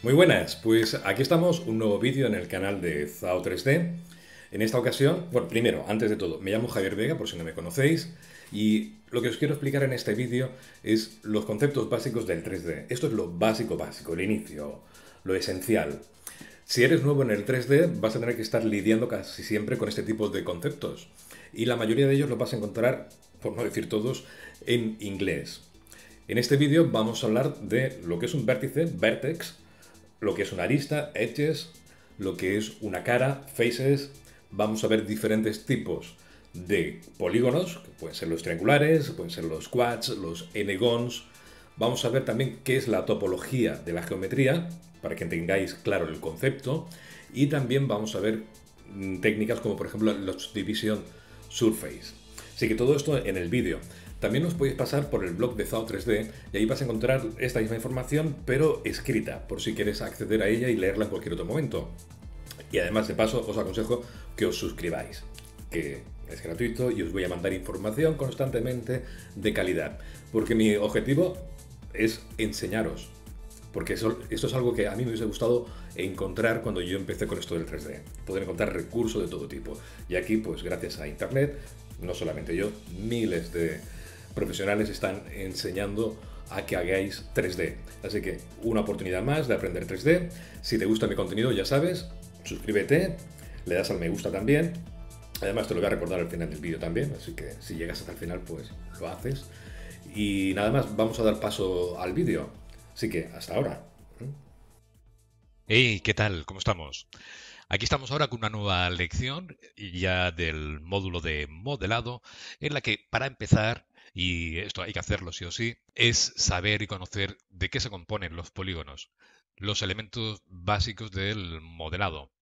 Muy buenas, pues aquí estamos, un nuevo vídeo en el canal de Zao 3D. En esta ocasión, bueno, primero, antes de todo, me llamo Javier Vega, por si no me conocéis, y lo que os quiero explicar en este vídeo es los conceptos básicos del 3D. Esto es lo básico básico, el inicio, lo esencial. Si eres nuevo en el 3D, vas a tener que estar lidiando casi siempre con este tipo de conceptos, y la mayoría de ellos los vas a encontrar, por no decir todos, en inglés. En este vídeo vamos a hablar de lo que es un vértice, vertex, lo que es una arista, edges, lo que es una cara, faces. Vamos a ver diferentes tipos de polígonos, que pueden ser los triangulares, pueden ser los quads, los n-gons. Vamos a ver también qué es la topología de la geometría, para que tengáis claro el concepto. Y también vamos a ver mm, técnicas como por ejemplo los division surface. Así que todo esto en el vídeo. También os podéis pasar por el blog de Zao 3D y ahí vas a encontrar esta misma información, pero escrita, por si quieres acceder a ella y leerla en cualquier otro momento. Y además, de paso, os aconsejo que os suscribáis, que es gratuito y os voy a mandar información constantemente de calidad, porque mi objetivo es enseñaros, porque esto es algo que a mí me hubiese gustado encontrar cuando yo empecé con esto del 3D. Poder encontrar recursos de todo tipo. Y aquí, pues gracias a Internet, no solamente yo, miles de profesionales están enseñando a que hagáis 3D. Así que una oportunidad más de aprender 3D. Si te gusta mi contenido, ya sabes, suscríbete, le das al me gusta también. Además te lo voy a recordar al final del vídeo también, así que si llegas hasta el final, pues lo haces. Y nada más, vamos a dar paso al vídeo. Así que hasta ahora. Hey, ¿qué tal? ¿Cómo estamos? Aquí estamos ahora con una nueva lección ya del módulo de modelado, en la que para empezar, y esto hay que hacerlo sí o sí, es saber y conocer de qué se componen los polígonos, los elementos básicos del modelado.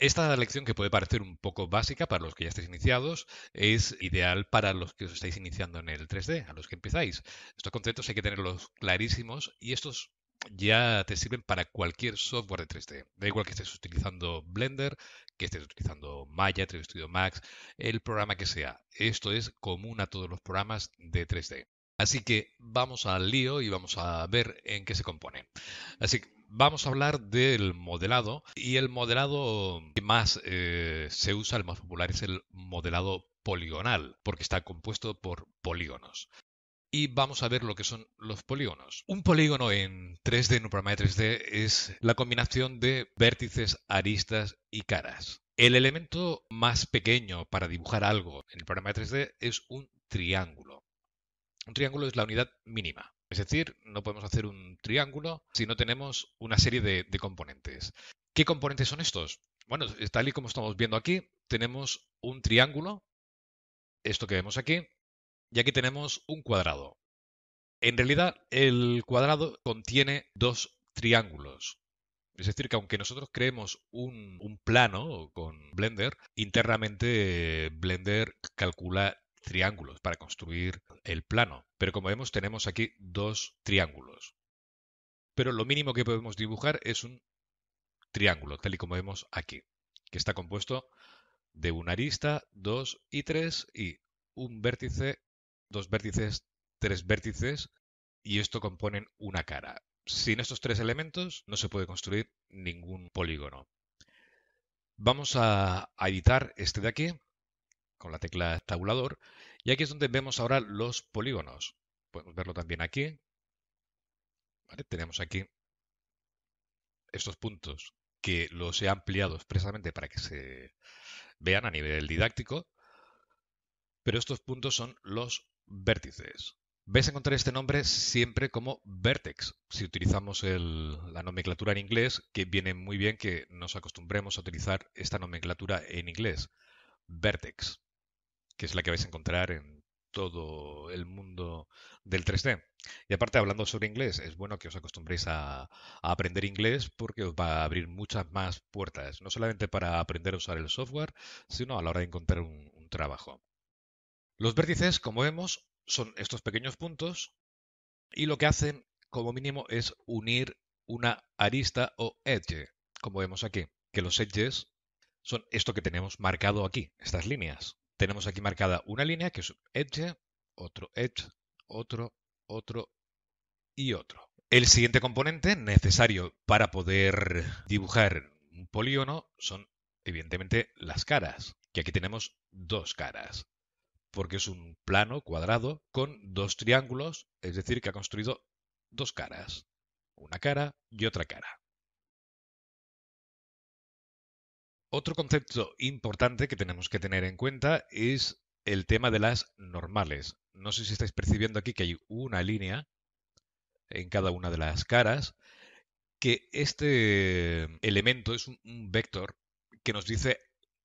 Esta lección, que puede parecer un poco básica para los que ya estáis iniciados, es ideal para los que os estáis iniciando en el 3D, a los que empezáis. Estos conceptos hay que tenerlos clarísimos y estos ya te sirven para cualquier software de 3D. Da igual que estés utilizando Blender, que estés utilizando Maya, 3D Studio Max, el programa que sea. Esto es común a todos los programas de 3D. Así que vamos al lío y vamos a ver en qué se compone. Así que vamos a hablar del modelado y el modelado que más eh, se usa, el más popular, es el modelado poligonal, porque está compuesto por polígonos y vamos a ver lo que son los polígonos. Un polígono en 3D, en un programa de 3D, es la combinación de vértices, aristas y caras. El elemento más pequeño para dibujar algo en el programa de 3D es un triángulo. Un triángulo es la unidad mínima. Es decir, no podemos hacer un triángulo si no tenemos una serie de, componentes. ¿Qué componentes son estos? Bueno, tal y como estamos viendo aquí, tenemos un triángulo, esto que vemos aquí, y aquí tenemos un cuadrado. En realidad, el cuadrado contiene dos triángulos. Es decir, que aunque nosotros creemos un, un plano con Blender, internamente Blender calcula triángulos para construir el plano. Pero como vemos, tenemos aquí dos triángulos. Pero lo mínimo que podemos dibujar es un triángulo, tal y como vemos aquí, que está compuesto de una arista, dos y tres, y un vértice dos vértices, tres vértices, y esto componen una cara. Sin estos tres elementos no se puede construir ningún polígono. Vamos a, editar este de aquí con la tecla tabulador y aquí es donde vemos ahora los polígonos. Podemos verlo también aquí. Tenemos aquí estos puntos que los he ampliado expresamente para que se vean a nivel didáctico, pero estos puntos son los vértices. Vais a encontrar este nombre siempre como vertex, si utilizamos la nomenclatura en inglés, que viene muy bien que nos acostumbremos a utilizar esta nomenclatura en inglés, vertex, que es la que vais a encontrar en todo el mundo del 3D. Y aparte, hablando sobre inglés, es bueno que os acostumbréis a, aprender inglés porque os va a abrir muchas más puertas, no solamente para aprender a usar el software, sino a la hora de encontrar un trabajo. Los vértices, como vemos, son estos pequeños puntos y lo que hacen como mínimo es unir una arista o edge, como vemos aquí, que los edges son esto que tenemos marcado aquí, estas líneas. Tenemos aquí marcada una línea que es un edge, otro edge, otro, otro y otro. El siguiente componente necesario para poder dibujar un polígono son evidentemente las caras, que aquí tenemos dos caras porque es un plano cuadrado con dos triángulos, es decir, que ha construido dos caras, una cara y otra cara. Otro concepto importante que tenemos que tener en cuenta es el tema de las normales. No sé si estáis percibiendo aquí que hay una línea en cada una de las caras, que este elemento es un vector que nos dice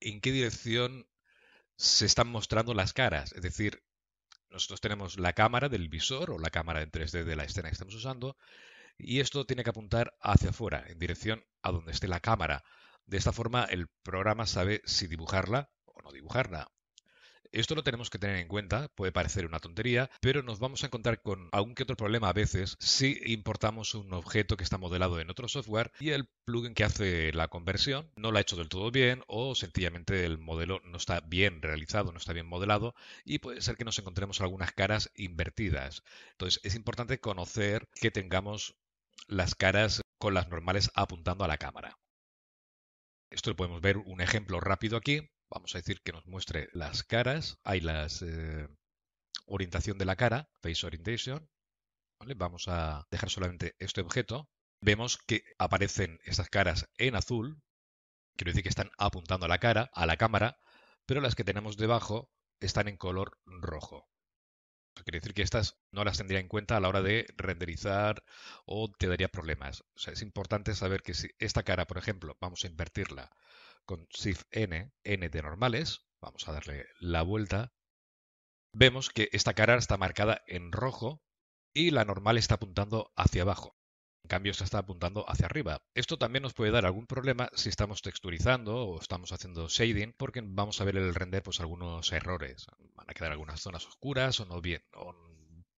en qué dirección se están mostrando las caras. Es decir, nosotros tenemos la cámara del visor o la cámara en 3D de la escena que estamos usando y esto tiene que apuntar hacia afuera, en dirección a donde esté la cámara. De esta forma el programa sabe si dibujarla o no dibujarla, esto lo tenemos que tener en cuenta, puede parecer una tontería, pero nos vamos a encontrar con algún que otro problema a veces si importamos un objeto que está modelado en otro software y el plugin que hace la conversión no lo ha hecho del todo bien o sencillamente el modelo no está bien realizado, no está bien modelado y puede ser que nos encontremos algunas caras invertidas. Entonces es importante conocer que tengamos las caras con las normales apuntando a la cámara. Esto lo podemos ver un ejemplo rápido aquí vamos a decir que nos muestre las caras, hay las eh, orientación de la cara, face orientation, vamos a dejar solamente este objeto, vemos que aparecen estas caras en azul, quiero decir que están apuntando a la cara, a la cámara, pero las que tenemos debajo están en color rojo. Quiere decir que estas no las tendría en cuenta a la hora de renderizar o te daría problemas. es importante saber que si esta cara, por ejemplo, vamos a invertirla con shift n, n de normales, vamos a darle la vuelta, vemos que esta cara está marcada en rojo y la normal está apuntando hacia abajo. En cambio, esta está apuntando hacia arriba. Esto también nos puede dar algún problema si estamos texturizando o estamos haciendo shading, porque vamos a ver el render pues algunos errores. Van a quedar algunas zonas oscuras o no bien,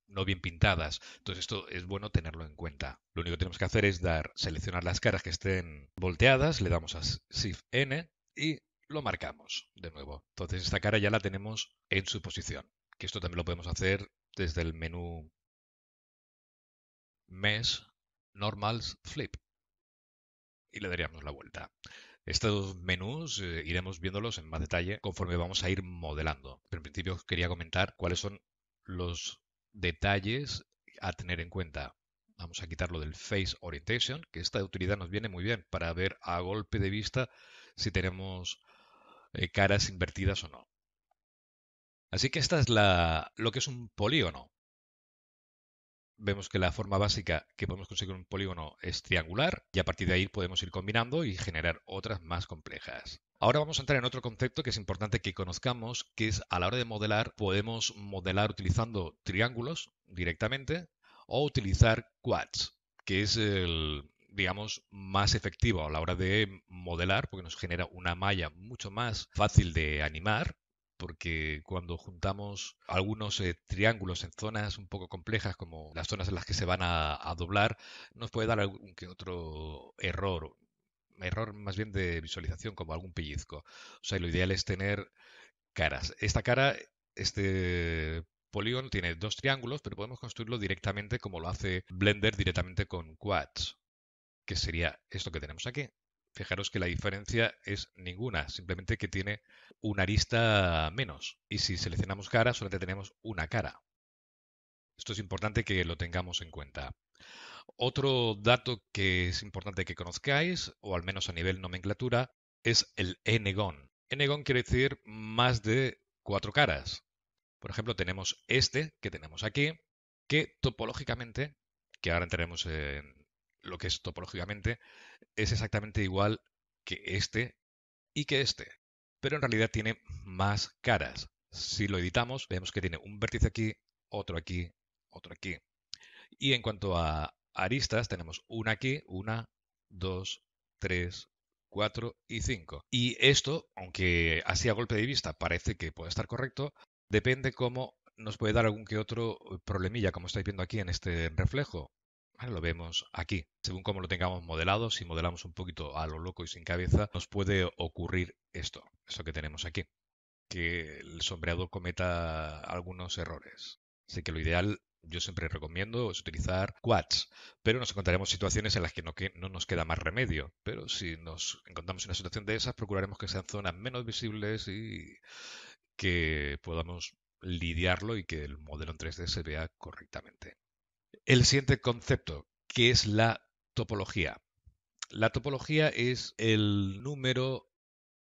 no bien pintadas. Entonces esto es bueno tenerlo en cuenta. Lo único que tenemos que hacer es dar, seleccionar las caras que estén volteadas, le damos a Shift N y lo marcamos de nuevo. Entonces esta cara ya la tenemos en su posición. Que esto también lo podemos hacer desde el menú Mesh Normals Flip. Y le daríamos la vuelta. Estos menús eh, iremos viéndolos en más detalle conforme vamos a ir modelando. Pero en principio quería comentar cuáles son los detalles a tener en cuenta. Vamos a quitarlo del Face Orientation, que esta utilidad nos viene muy bien para ver a golpe de vista si tenemos eh, caras invertidas o no. Así que esta es la, lo que es un polígono vemos que la forma básica que podemos conseguir un polígono es triangular y a partir de ahí podemos ir combinando y generar otras más complejas. Ahora vamos a entrar en otro concepto que es importante que conozcamos, que es a la hora de modelar podemos modelar utilizando triángulos directamente o utilizar quads, que es el, digamos, más efectivo a la hora de modelar, porque nos genera una malla mucho más fácil de animar porque cuando juntamos algunos eh, triángulos en zonas un poco complejas, como las zonas en las que se van a, doblar, nos puede dar algún que otro error, error más bien de visualización, como algún pellizco. O sea, lo ideal es tener caras. Esta cara, este polígono tiene dos triángulos, pero podemos construirlo directamente como lo hace Blender directamente con quads, que sería esto que tenemos aquí. Fijaros que la diferencia es ninguna, simplemente que tiene una arista menos. Y si seleccionamos cara, solamente tenemos una cara. Esto es importante que lo tengamos en cuenta. Otro dato que es importante que conozcáis, o al menos a nivel nomenclatura, es el N-gon. quiere decir más de cuatro caras. Por ejemplo, tenemos este que tenemos aquí, que topológicamente, que ahora entraremos en, lo que es topológicamente, es exactamente igual que este y que este. Pero en realidad tiene más caras. Si lo editamos, vemos que tiene un vértice aquí, otro aquí, otro aquí. Y en cuanto a aristas, tenemos una aquí, una, dos, tres, cuatro y cinco. Y esto, aunque así a golpe de vista parece que puede estar correcto, depende cómo nos puede dar algún que otro problemilla, como estáis viendo aquí en este reflejo lo vemos aquí. Según como lo tengamos modelado, si modelamos un poquito a lo loco y sin cabeza, nos puede ocurrir esto, Eso que tenemos aquí, que el sombreado cometa algunos errores. Así que lo ideal, yo siempre recomiendo, es utilizar quads, pero nos encontraremos situaciones en las que no, que no nos queda más remedio. Pero si nos encontramos en una situación de esas, procuraremos que sean zonas menos visibles y que podamos lidiarlo y que el modelo en 3D se vea correctamente. El siguiente concepto, que es la topología. La topología es el número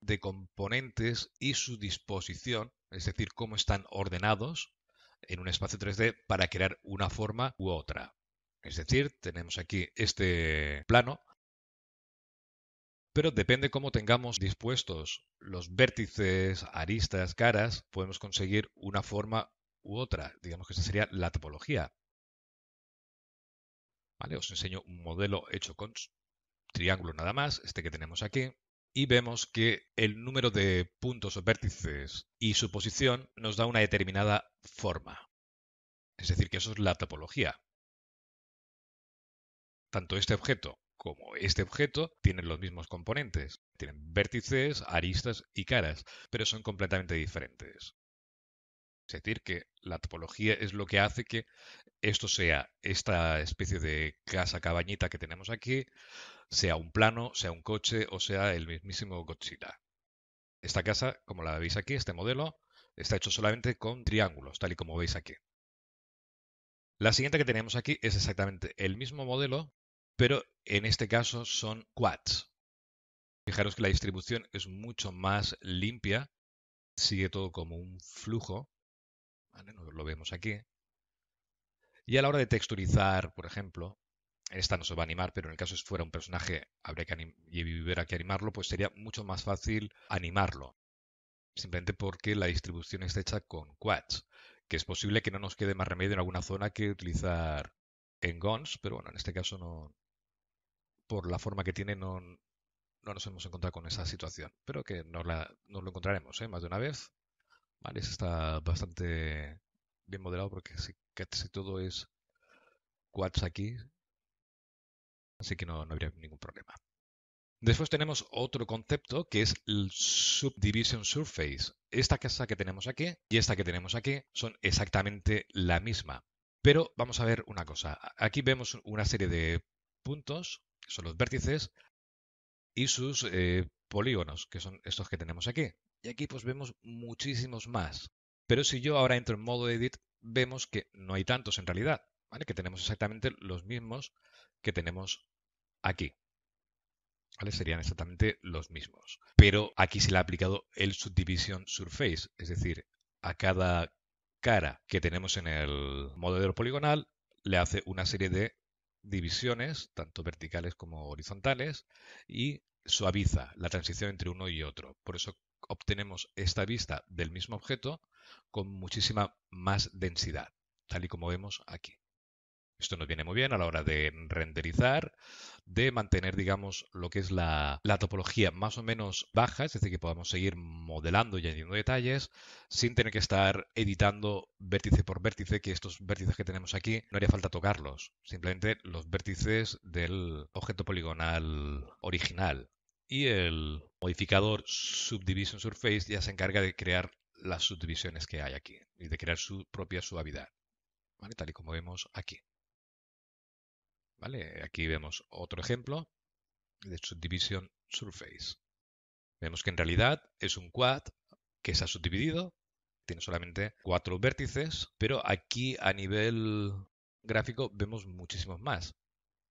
de componentes y su disposición, es decir, cómo están ordenados en un espacio 3D para crear una forma u otra. Es decir, tenemos aquí este plano, pero depende cómo tengamos dispuestos los vértices, aristas, caras, podemos conseguir una forma u otra. Digamos que esa sería la topología. Os enseño un modelo hecho con triángulo nada más, este que tenemos aquí, y vemos que el número de puntos o vértices y su posición nos da una determinada forma. Es decir, que eso es la topología. Tanto este objeto como este objeto tienen los mismos componentes. Tienen vértices, aristas y caras, pero son completamente diferentes. Es decir, que la topología es lo que hace que esto sea esta especie de casa cabañita que tenemos aquí, sea un plano, sea un coche o sea el mismísimo Godzilla. Esta casa, como la veis aquí, este modelo, está hecho solamente con triángulos, tal y como veis aquí. La siguiente que tenemos aquí es exactamente el mismo modelo, pero en este caso son quads. Fijaros que la distribución es mucho más limpia, sigue todo como un flujo, lo, vemos aquí. Y a la hora de texturizar, por ejemplo, esta no se va a animar, pero en el caso si fuera un personaje habría que y hubiera que animarlo, pues sería mucho más fácil animarlo. Simplemente porque la distribución está hecha con quads, que es posible que no nos quede más remedio en alguna zona que utilizar en GONS, pero bueno, en este caso no. Por la forma que tiene, no, nos hemos encontrado con esa situación, pero que nos, lo encontraremos ¿eh? más de una vez. Vale, está bastante bien modelado porque si, casi todo es quads aquí, así que no, habría ningún problema. Después tenemos otro concepto que es el Subdivision Surface. Esta casa que tenemos aquí y esta que tenemos aquí son exactamente la misma. Pero vamos a ver una cosa. Aquí vemos una serie de puntos, que son los vértices, y sus eh, polígonos, que son estos que tenemos aquí. Y aquí pues vemos muchísimos más. Pero si yo ahora entro en modo edit, vemos que no hay tantos en realidad, Que tenemos exactamente los mismos que tenemos aquí. ¿Vale? Serían exactamente los mismos. Pero aquí se le ha aplicado el subdivision surface, es decir, a cada cara que tenemos en el modelo poligonal le hace una serie de divisiones, tanto verticales como horizontales, y suaviza la transición entre uno y otro. Por eso obtenemos esta vista del mismo objeto con muchísima más densidad, tal y como vemos aquí. Esto nos viene muy bien a la hora de renderizar, de mantener, digamos, lo que es la, la, topología más o menos baja, es decir, que podamos seguir modelando y añadiendo detalles sin tener que estar editando vértice por vértice, que estos vértices que tenemos aquí no haría falta tocarlos, simplemente los vértices del objeto poligonal original y el modificador Subdivision Surface ya se encarga de crear las subdivisiones que hay aquí y de crear su propia suavidad, tal y como vemos aquí. ¿Vale? Aquí vemos otro ejemplo de Subdivision Surface. Vemos que en realidad es un quad que se ha subdividido, tiene solamente cuatro vértices, pero aquí a nivel gráfico vemos muchísimos más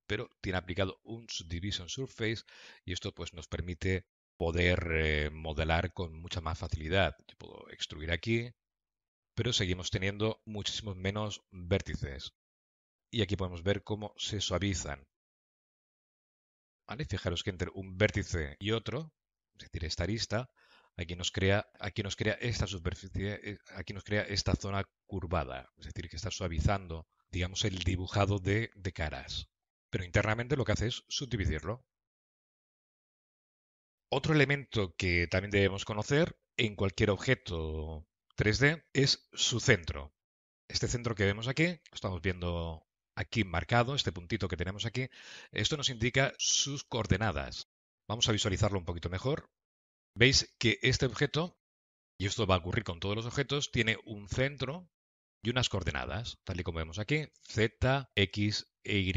pero tiene aplicado un subdivision surface y esto pues nos permite poder eh, modelar con mucha más facilidad. Yo puedo extruir aquí, pero seguimos teniendo muchísimos menos vértices. Y aquí podemos ver cómo se suavizan. fijaros que entre un vértice y otro, es decir, esta arista, aquí nos crea, aquí nos crea esta superficie, eh, aquí nos crea esta zona curvada, es decir, que está suavizando, digamos, el dibujado de caras pero internamente lo que hace es subdividirlo. Otro elemento que también debemos conocer en cualquier objeto 3D es su centro. Este centro que vemos aquí, estamos viendo aquí marcado, este puntito que tenemos aquí, esto nos indica sus coordenadas. Vamos a visualizarlo un poquito mejor. Veis que este objeto, y esto va a ocurrir con todos los objetos, tiene un centro y unas coordenadas, tal y como vemos aquí, z, x e y.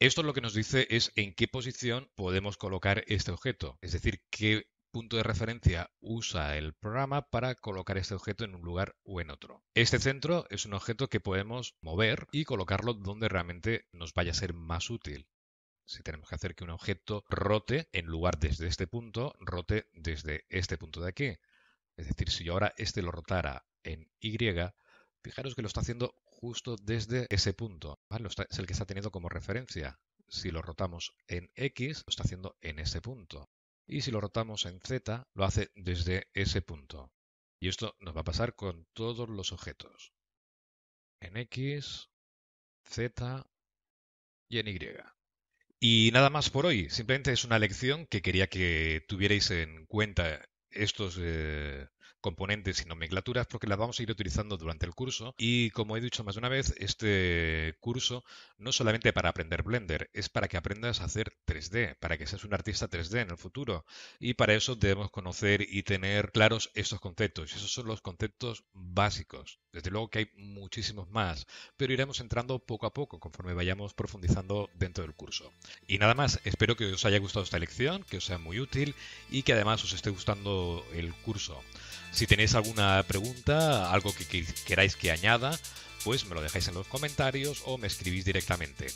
Esto lo que nos dice es en qué posición podemos colocar este objeto, es decir, qué punto de referencia usa el programa para colocar este objeto en un lugar o en otro. Este centro es un objeto que podemos mover y colocarlo donde realmente nos vaya a ser más útil. Si tenemos que hacer que un objeto rote, en lugar desde este punto, rote desde este punto de aquí. Es decir, si yo ahora este lo rotara en Y, fijaros que lo está haciendo justo desde ese punto. Es el que está teniendo como referencia. Si lo rotamos en X, lo está haciendo en ese punto. Y si lo rotamos en Z, lo hace desde ese punto. Y esto nos va a pasar con todos los objetos. En X, Z y en Y. Y nada más por hoy. Simplemente es una lección que quería que tuvierais en cuenta estos eh, componentes y nomenclaturas porque las vamos a ir utilizando durante el curso y como he dicho más de una vez, este curso no solamente para aprender Blender, es para que aprendas a hacer 3D, para que seas un artista 3D en el futuro y para eso debemos conocer y tener claros estos conceptos. y Esos son los conceptos básicos. Desde luego que hay muchísimos más, pero iremos entrando poco a poco conforme vayamos profundizando dentro del curso. Y nada más, espero que os haya gustado esta lección, que os sea muy útil y que además os esté gustando el curso. Si tenéis alguna pregunta, algo que queráis que añada, pues me lo dejáis en los comentarios o me escribís directamente.